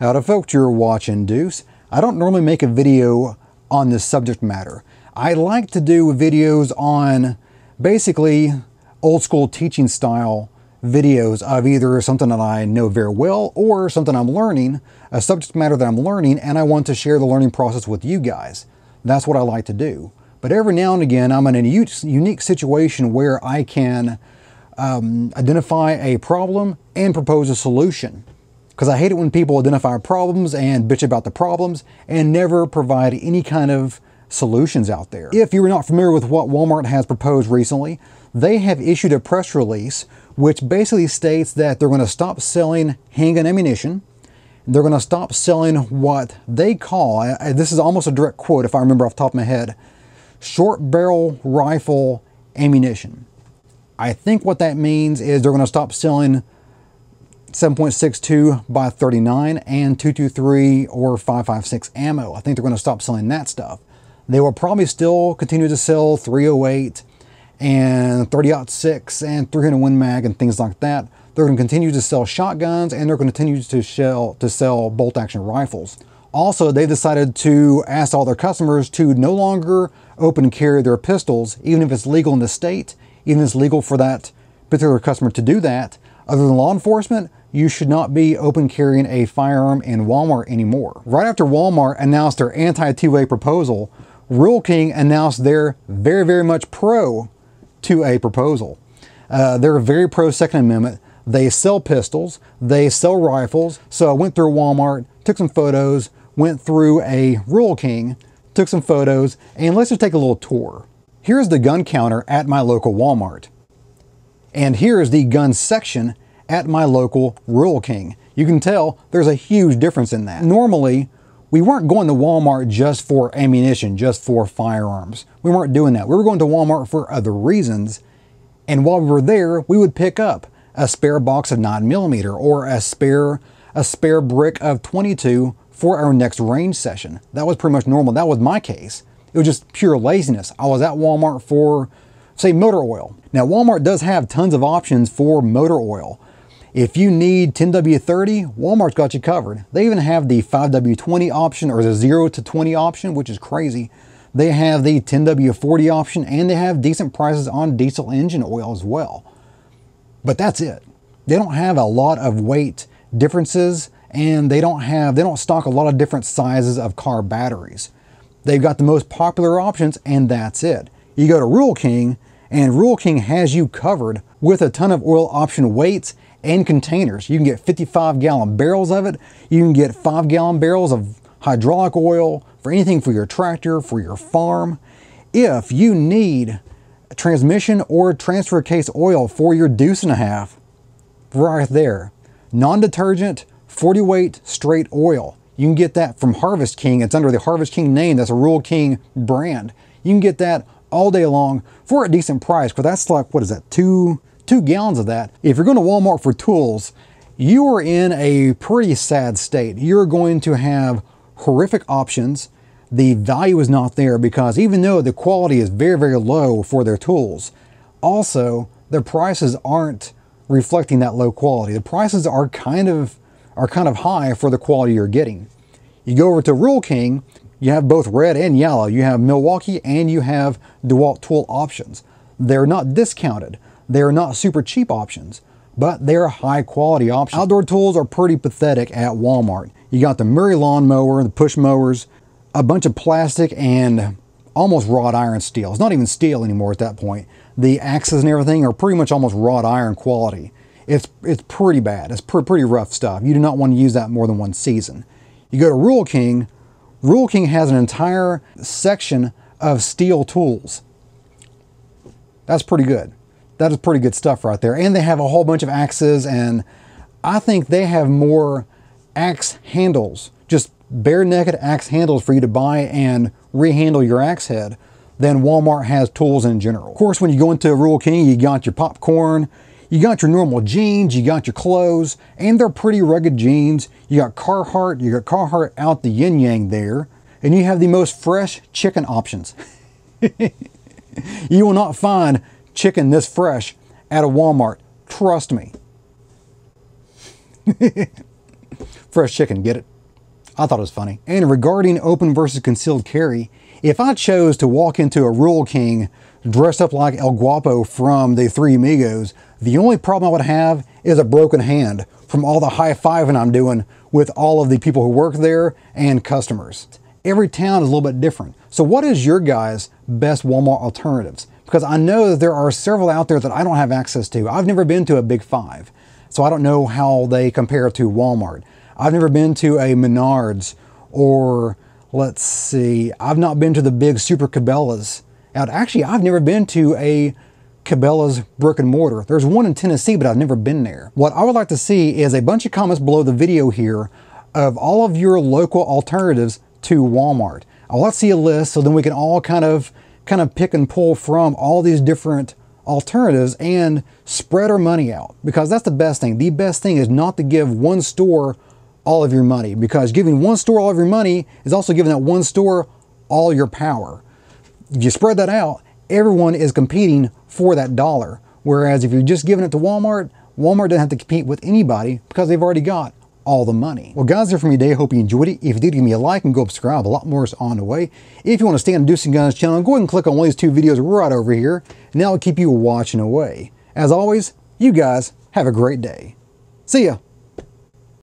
Now, to folks, you're watching Deuce. I don't normally make a video on this subject matter. I like to do videos on basically old school teaching style videos of either something that I know very well or something I'm learning, a subject matter that I'm learning, and I want to share the learning process with you guys. That's what I like to do. But every now and again, I'm in a unique situation where I can um, identify a problem and propose a solution. Because I hate it when people identify problems and bitch about the problems and never provide any kind of solutions out there. If you are not familiar with what Walmart has proposed recently, they have issued a press release which basically states that they're going to stop selling handgun ammunition. They're going to stop selling what they call, this is almost a direct quote if I remember off the top of my head, short barrel rifle ammunition. I think what that means is they're going to stop selling 7.62 by 39 and 223 or 556 ammo. I think they're going to stop selling that stuff. They will probably still continue to sell 308 and 306 and 300 Win Mag and things like that. They're going to continue to sell shotguns and they're going to continue to sell to sell bolt action rifles. Also, they've decided to ask all their customers to no longer open carry their pistols, even if it's legal in the state, even if it's legal for that particular customer to do that. Other than law enforcement, you should not be open carrying a firearm in Walmart anymore. Right after Walmart announced their anti-two-way proposal, Rule King announced they're very, very much pro two-way proposal. Uh, they're very pro Second Amendment. They sell pistols, they sell rifles. So I went through Walmart, took some photos, went through a Rule King, took some photos, and let's just take a little tour. Here's the gun counter at my local Walmart. And here is the gun section at my local Rural King. You can tell there's a huge difference in that. Normally, we weren't going to Walmart just for ammunition, just for firearms. We weren't doing that. We were going to Walmart for other reasons. And while we were there, we would pick up a spare box of 9mm or a spare, a spare brick of 22 for our next range session. That was pretty much normal. That was my case. It was just pure laziness. I was at Walmart for, say, motor oil. Now, Walmart does have tons of options for motor oil. If you need 10W30, Walmart's got you covered. They even have the 5W20 option or the 0 to 20 option, which is crazy. They have the 10W40 option and they have decent prices on diesel engine oil as well. But that's it. They don't have a lot of weight differences and they don't have they don't stock a lot of different sizes of car batteries. They've got the most popular options and that's it. You go to Rule King and Rule King has you covered with a ton of oil option weights and containers. You can get 55 gallon barrels of it. You can get five gallon barrels of hydraulic oil for anything for your tractor, for your farm. If you need transmission or transfer case oil for your deuce and a half, right there. Non-detergent, 40 weight straight oil. You can get that from Harvest King. It's under the Harvest King name. That's a Rural King brand. You can get that all day long for a decent price. But that's like, what is that, two, two gallons of that. If you're going to Walmart for tools, you are in a pretty sad state. You're going to have horrific options. The value is not there because even though the quality is very, very low for their tools, also their prices aren't reflecting that low quality. The prices are kind of are kind of high for the quality you're getting. You go over to Rule King, you have both red and yellow. You have Milwaukee and you have DeWalt tool options. They're not discounted. They are not super cheap options, but they are high quality options. Outdoor tools are pretty pathetic at Walmart. You got the Murray lawn mower, the push mowers, a bunch of plastic and almost wrought iron steel. It's not even steel anymore at that point. The axes and everything are pretty much almost wrought iron quality. It's, it's pretty bad. It's pr pretty rough stuff. You do not want to use that more than one season. You go to Rule King, Rule King has an entire section of steel tools. That's pretty good that is pretty good stuff right there. And they have a whole bunch of axes and I think they have more axe handles, just bare naked axe handles for you to buy and rehandle your axe head than Walmart has tools in general. Of course, when you go into Rural King, you got your popcorn, you got your normal jeans, you got your clothes, and they're pretty rugged jeans. You got Carhartt, you got Carhartt out the yin yang there, and you have the most fresh chicken options. you will not find chicken this fresh at a Walmart. Trust me. fresh chicken, get it? I thought it was funny. And regarding open versus concealed carry, if I chose to walk into a Rule King dressed up like El Guapo from the Three Amigos, the only problem I would have is a broken hand from all the high fiving I'm doing with all of the people who work there and customers. Every town is a little bit different. So, what is your guys' best Walmart alternatives? because I know that there are several out there that I don't have access to. I've never been to a Big Five, so I don't know how they compare to Walmart. I've never been to a Menards or let's see, I've not been to the big Super Cabela's. actually, I've never been to a Cabela's brick and mortar. There's one in Tennessee, but I've never been there. What I would like to see is a bunch of comments below the video here of all of your local alternatives to Walmart. I want to see a list so then we can all kind of kind of pick and pull from all these different alternatives and spread our money out because that's the best thing. The best thing is not to give one store all of your money because giving one store all of your money is also giving that one store all your power. If you spread that out, everyone is competing for that dollar. Whereas if you're just giving it to Walmart, Walmart doesn't have to compete with anybody because they've already got all the money. Well guys, that's it for me today. Hope you enjoyed it. If you did, give me a like and go subscribe. A lot more is on the way. If you want to stay on the Deucing Guns channel, go ahead and click on one of these two videos right over here. And that will keep you watching away. As always, you guys have a great day. See ya.